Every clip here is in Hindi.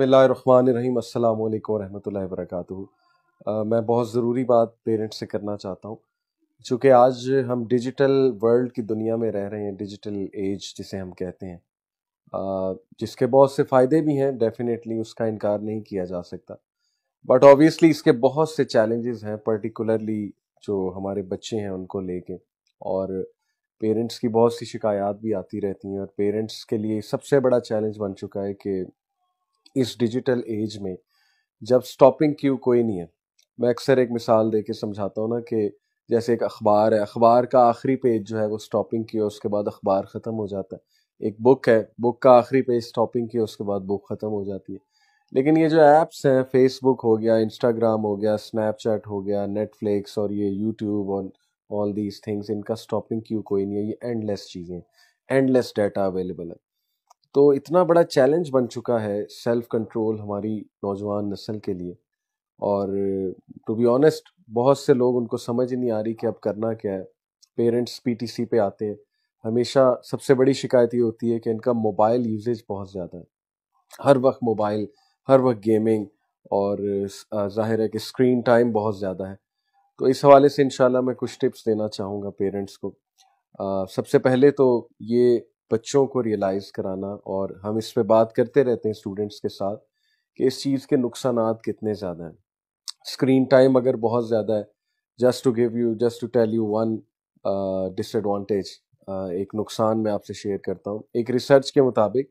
बसमीम अल्लाम वरहमल वर्क मैं बहुत ज़रूरी बात पेरेंट्स से करना चाहता हूँ चूँकि आज हम डिजिटल वर्ल्ड की दुनिया में रह रहे हैं डिजिटल एज जिसे हम कहते हैं जिसके बहुत से फ़ायदे भी हैं डेफिनेटली उसका इनकार नहीं किया जा सकता बट ऑबियसली इसके बहुत से चैलेंजेस हैं पर्टिकुलरली जो हमारे बच्चे हैं उनको लेके और पेरेंट्स की बहुत सी शिकायत भी आती रहती हैं और पेरेंट्स के लिए सबसे बड़ा चैलेंज बन चुका है कि इस डिजिटल एज में जब स्टॉपिंग क्यू कोई नहीं है मैं अक्सर एक मिसाल दे के समझाता हूँ ना कि जैसे एक अखबार है अखबार का आखिरी पेज जो है वो स्टॉपिंग की उसके बाद अखबार ख़त्म हो जाता है एक बुक है बुक का आखिरी पेज स्टॉपिंग की उसके बाद बुक ख़त्म हो जाती है लेकिन ये जो ऐप्स हैं फेसबुक हो गया इंस्टाग्राम हो गया स्नैपचैट हो गया नेटफ्लिक्स और ये यूट्यूब और ऑल दीज थिंग्स इनका स्टॉपिंग क्यू कोई नहीं है ये एंडलेस चीज़ें एंडलेस डाटा अवेलेबल है तो इतना बड़ा चैलेंज बन चुका है सेल्फ कंट्रोल हमारी नौजवान नस्ल के लिए और टू बी ऑनेस्ट बहुत से लोग उनको समझ ही नहीं आ रही कि अब करना क्या है पेरेंट्स पीटीसी पे आते हैं हमेशा सबसे बड़ी शिकायत ये होती है कि इनका मोबाइल यूजेज बहुत ज़्यादा है हर वक्त मोबाइल हर वक्त गेमिंग और जाहिर है कि स्क्रीन टाइम बहुत ज़्यादा है तो इस हवाले से इन मैं कुछ टिप्स देना चाहूँगा पेरेंट्स को आ, सबसे पहले तो ये बच्चों को रियलाइज़ कराना और हम इस पर बात करते रहते हैं स्टूडेंट्स के साथ कि इस चीज़ के नुकसान कितने ज़्यादा हैं स्क्रीन टाइम अगर बहुत ज़्यादा है just to give you just to tell you one disadvantage एक नुकसान मैं आपसे शेयर करता हूँ एक रिसर्च के मुताबिक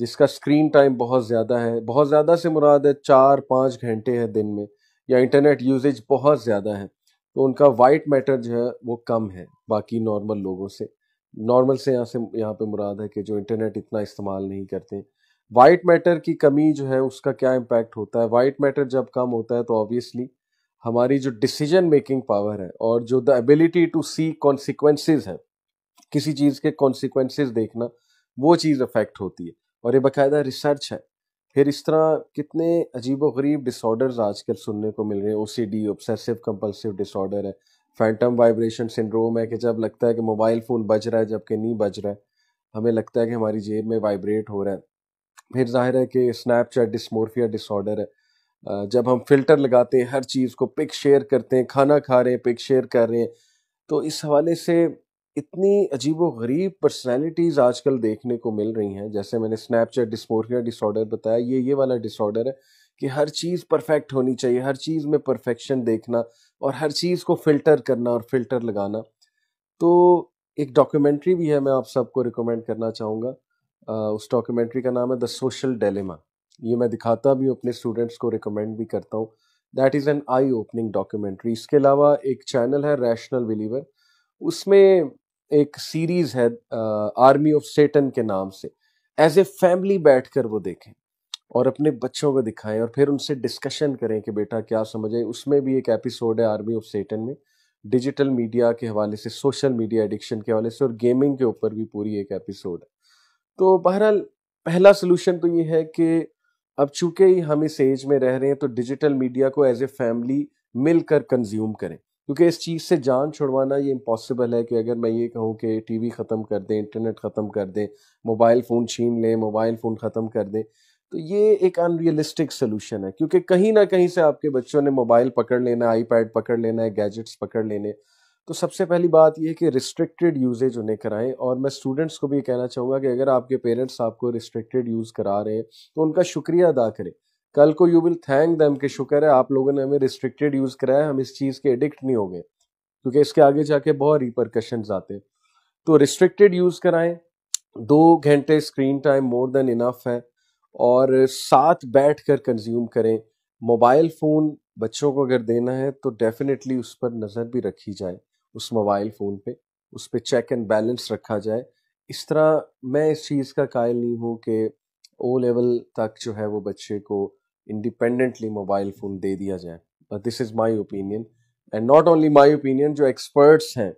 जिसका स्क्रीन टाइम बहुत ज़्यादा है बहुत ज़्यादा से मुराद है चार पाँच घंटे है दिन में या इंटरनेट यूजेज बहुत ज़्यादा है तो उनका वाइट मैटर जो है वो कम है बाकी नॉर्मल लोगों से नॉर्मल से यहाँ से यहाँ पे मुराद है कि जो इंटरनेट इतना इस्तेमाल नहीं करते वाइट मैटर की कमी जो है उसका क्या इम्पैक्ट होता है वाइट मैटर जब कम होता है तो ऑब्वियसली हमारी जो डिसीजन मेकिंग पावर है और जो the ability to see consequences है किसी चीज़ के कॉन्सिक्वेंसेज देखना वो चीज़ अफेक्ट होती है और ये बाकायदा रिसर्च है फिर इस तरह कितने अजीब व गरीब डिसऑर्डर्स आजकल सुनने को मिल रहे हैं O C D obsessive compulsive disorder है फैंटम वाइब्रेशन सिंड्रोम है कि जब लगता है कि मोबाइल फ़ोन बज रहा है जबकि नहीं बज रहा है हमें लगता है कि हमारी जेब में वाइब्रेट हो रहा है फिर जाहिर है कि स्नैपचैट डिसमोरफिया डिसऑर्डर है जब हम फिल्टर लगाते हैं हर चीज़ को पिक शेयर करते हैं खाना खा रहे हैं पिक शेयर कर रहे हैं तो इस हवाले से इतनी अजीब व गरीब पर्सनैलिटीज़ आजकल देखने को मिल रही हैं जैसे मैंने स्नैपचैट डिस्मोर्फिया डिसऑर्डर बताया ये ये वाला डिसऑर्डर है कि हर चीज़ परफेक्ट होनी चाहिए हर चीज़ में परफेक्शन देखना और हर चीज़ को फ़िल्टर करना और फ़िल्टर लगाना तो एक डॉक्यूमेंट्री भी है मैं आप सबको रिकमेंड करना चाहूँगा उस डॉक्यूमेंट्री का नाम है द सोशल डेलेमा ये मैं दिखाता भी हूँ अपने स्टूडेंट्स को रिकमेंड भी करता हूँ that is an eye opening documentary इसके अलावा एक चैनल है रैशनल बिलीवर उसमें एक सीरीज़ है आर्मी ऑफ सेटन के नाम से एज ए फैमिली बैठ कर वो देखें और अपने बच्चों को दिखाएं और फिर उनसे डिस्कशन करें कि बेटा क्या समझे उसमें भी एक एपिसोड है आर्मी ऑफ सेटन में डिजिटल मीडिया के हवाले से सोशल मीडिया एडिक्शन के हवाले से और गेमिंग के ऊपर भी पूरी एक एपिसोड है तो बहरहाल पहला सोल्यूशन तो ये है कि अब चूंकि हम इस एज में रह रहे हैं तो डिजिटल मीडिया को एज ए फैमिली मिलकर कंज्यूम करें क्योंकि इस चीज़ से जान छुड़वाना ये इम्पॉसिबल है कि अगर मैं ये कहूँ कि टीवी ख़त्म कर दें इंटरनेट ख़त्म कर दें मोबाइल फ़ोन छीन लें मोबाइल फ़ोन ख़त्म कर दें तो ये एक अनरियलिस्टिक सोल्यूशन है क्योंकि कहीं ना कहीं से आपके बच्चों ने मोबाइल पकड़ लेना है आईपैड पकड़ लेना है गैजेट्स पकड़ लेने तो सबसे पहली बात यह कि रिस्ट्रिक्टेड यूजेज उन्हें कराएं और मैं स्टूडेंट्स को भी कहना चाहूँगा कि अगर आपके पेरेंट्स आपको रिस्ट्रिक्टेड यूज़ करा रहे हैं तो उनका शुक्रिया अदा करें कल को यू विल थैंक दैम के शुक्र है आप लोगों ने हमें रिस्ट्रिक्टेड यूज़ कराया हम इस चीज़ के एडिक्ट नहीं हो गए क्योंकि इसके आगे जाके बहुत रिपरकशन आते हैं तो रिस्ट्रिक्टेड यूज़ कराएं दो घंटे screen time more than enough है और साथ बैठ कर कंज्यूम करें मोबाइल फ़ोन बच्चों को अगर देना है तो डेफिनेटली उस पर नज़र भी रखी जाए उस मोबाइल फ़ोन पे उस पर चेक एंड बैलेंस रखा जाए इस तरह मैं इस चीज़ का कायल नहीं हूँ कि ओ लेवल तक जो है वो बच्चे को इंडिपेंडेंटली मोबाइल फ़ोन दे दिया जाए but this is my opinion and not only my opinion जो एक्सपर्ट्स हैं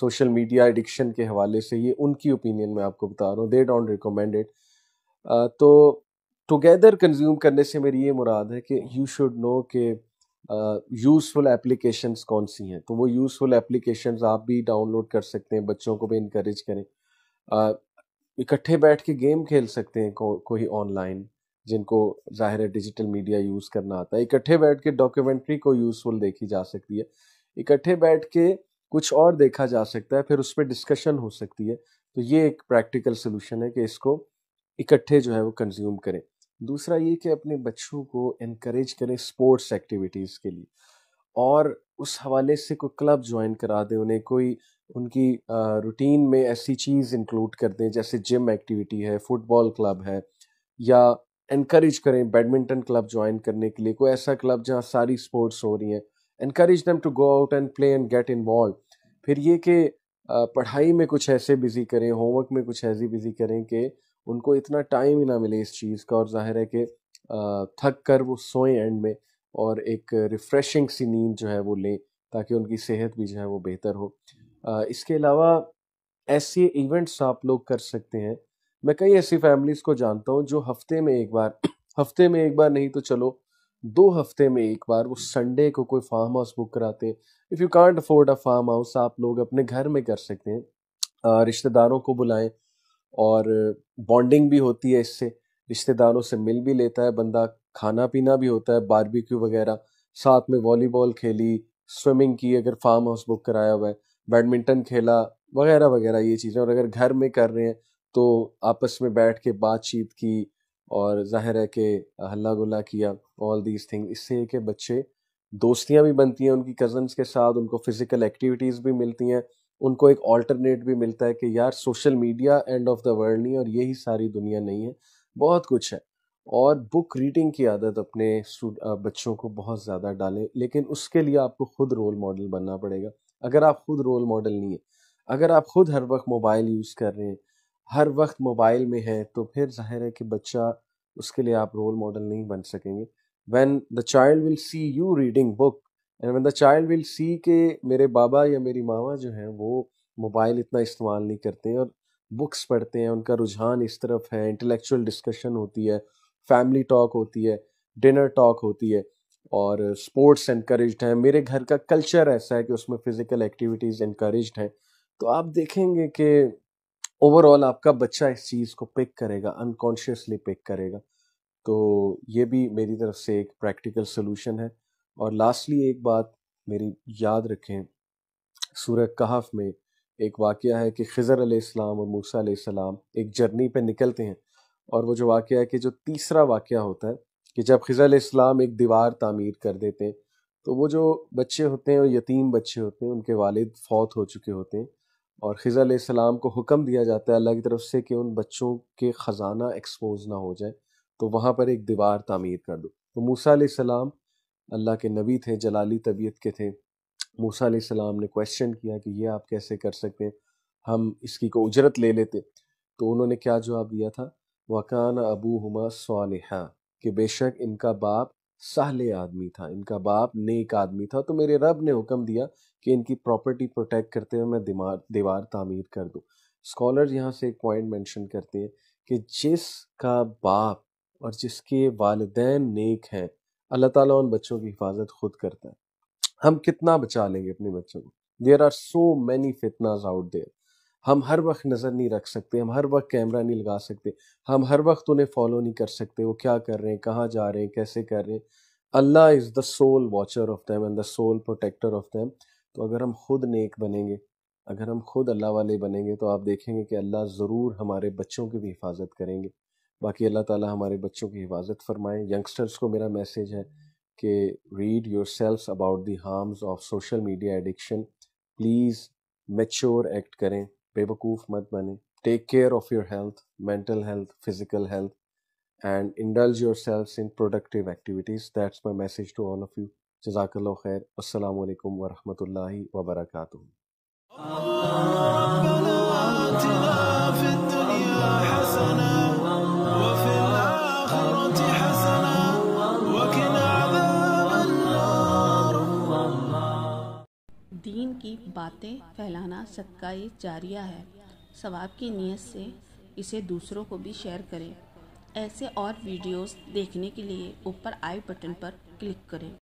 सोशल मीडिया एडिक्शन के हवाले से ये उनकी ओपिनियन मैं आपको बता रहा हूँ दे डोंट रिकमेंड इट तो टुगेदर कंज्यूम करने से मेरी ये मुराद है कि यू शुड नो के यूज़फुल एप्लीकेशंस कौन सी हैं तो वो यूज़फुल एप्लीकेशंस आप भी डाउनलोड कर सकते हैं बच्चों को भी इनक्रेज करें uh, इकट्ठे बैठ के गेम खेल सकते हैं को, कोई ऑनलाइन जिनको ज़ाहिर है डिजिटल मीडिया यूज़ करना आता है इकट्ठे बैठ के डॉक्यूमेंट्री को यूज़फुल देखी जा सकती है इकट्ठे बैठ के कुछ और देखा जा सकता है फिर उस पर डिस्कशन हो सकती है तो ये एक प्रैक्टिकल सोल्यूशन है कि इसको इकट्ठे जो है वो कंज्यूम करें दूसरा ये कि अपने बच्चों को इनक्रेज करें स्पोर्ट्स एक्टिविटीज़ के लिए और उस हवाले से कोई क्लब ज्वाइन करा दें उन्हें कोई उनकी रूटीन में ऐसी चीज़ इंक्लूड कर दें जैसे जिम एक्टिविटी है फुटबॉल क्लब है या इनक्रेज करें बैडमिंटन क्लब ज्वाइन करने के लिए कोई ऐसा क्लब जहाँ सारी स्पोर्ट्स हो रही हैं increase them to go out and play and get involve फिर ये कि पढ़ाई में कुछ ऐसे बिज़ी करें होमवर्क में कुछ ऐसी बिज़ी करें कि उनको इतना टाइम ही ना मिले इस चीज़ का और जाहिर है कि थक कर वो सोएं एंड में और एक रिफ़्रेशिंग सी नींद जो है वो लें ताकि उनकी सेहत भी जो है वो बेहतर हो इसके अलावा ऐसे इवेंट्स आप लोग कर सकते हैं मैं कई ऐसी फैमिलीज़ को जानता हूँ जो हफ्ते में एक बार हफ्ते में एक बार नहीं तो चलो दो हफ्ते में एक बार वो संडे को कोई फार्म हाउस बुक कराते हैं if you can't afford a farm house आप लोग अपने घर में कर सकते हैं रिश्तेदारों को बुलाएं और बॉन्डिंग भी होती है इससे रिश्तेदारों से मिल भी लेता है बंदा खाना पीना भी होता है बारबेक्यू वगैरह साथ में वॉलीबॉल खेली स्विमिंग की अगर फार्म हाउस बुक कराया हुआ है बैडमिंटन खेला वगैरह वगैरह ये चीज़ें और अगर घर में कर रहे हैं तो आपस में बैठ के बातचीत की और जाहिर है कि हल्ला गुल्ला किया ऑल दीज थिंग इससे कि बच्चे दोस्तियाँ भी बनती हैं उनकी कज़न्स के साथ उनको फ़िज़िकल एक्टिविटीज़ भी मिलती हैं उनको एक ऑल्टरनेट भी मिलता है कि यार social media end of the world नहीं और यही सारी दुनिया नहीं है बहुत कुछ है और बुक रीडिंग की आदत अपने बच्चों को बहुत ज़्यादा डालें लेकिन उसके लिए आपको खुद रोल मॉडल बनना पड़ेगा अगर आप खुद रोल मॉडल नहीं है अगर आप खुद हर वक्त मोबाइल यूज़ कर रहे हैं हर वक्त मोबाइल में है तो फिर जाहिर है कि बच्चा उसके लिए आप रोल मॉडल नहीं बन सकेंगे when the child will see you reading book and when the child will see के मेरे बाबा या मेरी मामा जो हैं वो मोबाइल इतना इस्तेमाल नहीं करते हैं और बुक्स पढ़ते हैं उनका रुझान इस तरफ है इंटेलेक्चुअल डिस्कशन होती है फैमिली टॉक होती है डिनर टॉक होती है और स्पोर्ट्स इनक्रेज हैं मेरे घर का कल्चर ऐसा है कि उसमें फ़िज़िकल एक्टिविटीज़ इनक्रेज हैं तो आप देखेंगे कि ओवरऑल आपका बच्चा इस चीज़ को पिक करेगा अनकॉन्शियसली पिक करेगा तो ये भी मेरी तरफ से एक प्रैक्टिकल सोल्यूशन है और लास्टली एक बात मेरी याद रखें सूर्य कहफ में एक वाक़ है कि खज़र इस्लाम और मूसा सलाम एक जर्नी पे निकलते हैं और वो जो वाक़ है कि जो तीसरा वाक़ होता है कि जब खज़र इस्लाम एक दीवार तामीर कर देते हैं तो वो जो बच्चे होते हैं और यतीम बच्चे होते हैं उनके वालिद फौत हो चुके होते हैं और ख़िज़ा सलाम को हुक्म दिया जाता है अल्लाह की तरफ से कि उन बच्चों के ख़जाना एक्सपोज ना हो जाए तो वहाँ पर एक दीवार तामीर कर दो तो मूसा सलाम अल्लाह के नबी थे जलाली तबीयत के थे मूसा सलाम ने क्वेश्चन किया कि ये आप कैसे कर सकते हैं हम इसकी को उजरत ले लेते तो उन्होंने क्या जवाब दिया था वकान अबू हम साल कि बेशक इनका बाप सहले आदमी था इनका बाप नेक आदमी था तो मेरे रब ने हुक्म दिया कि इनकी प्रॉपर्टी प्रोटेक्ट करते हुए मैं दिमाग दीवार तामीर कर दूँ स्कॉलर यहाँ से एक पॉइंट मेंशन करते हैं कि जिसका बाप और जिसके वालदेन नेक हैं अल्लाह ताला उन बच्चों की हिफाजत खुद करता है हम कितना बचा लेंगे अपने बच्चों को देर आर सो मैनी फितनाज आउट देर हम हर वक्त नज़र नहीं रख सकते हम हर वक्त कैमरा नहीं लगा सकते हम हर वक्त उन्हें फॉलो नहीं कर सकते वो क्या कर रहे हैं कहाँ जा रहे हैं कैसे कर रहे हैं Allah is the sole watcher of them and the sole protector of them तो अगर हम खुद नेक बनेंगे अगर हम खुद अल्लाह वाले बनेंगे तो आप देखेंगे कि अल्लाह ज़रूर हमारे बच्चों की भी हिफाजत करेंगे बाकी अल्लाह ताला हमारे बच्चों की हिफाजत फरमाए यंगस्टर्स को मेरा मैसेज है कि read yourself about the harms of social media addiction please mature act करें बेवकूफ़ मत बने take care of your health mental health physical health and indulge yourselves in productive activities. That's my message to all of you. Jazakallah khair. Assalamu alaikum wa rahmatullahi wa barakatuh. बातें फैलाना सदकाए जारिया है सवाब की नीयत से इसे दूसरों को भी शेयर करें ऐसे और वीडियोस देखने के लिए ऊपर आई बटन पर क्लिक करें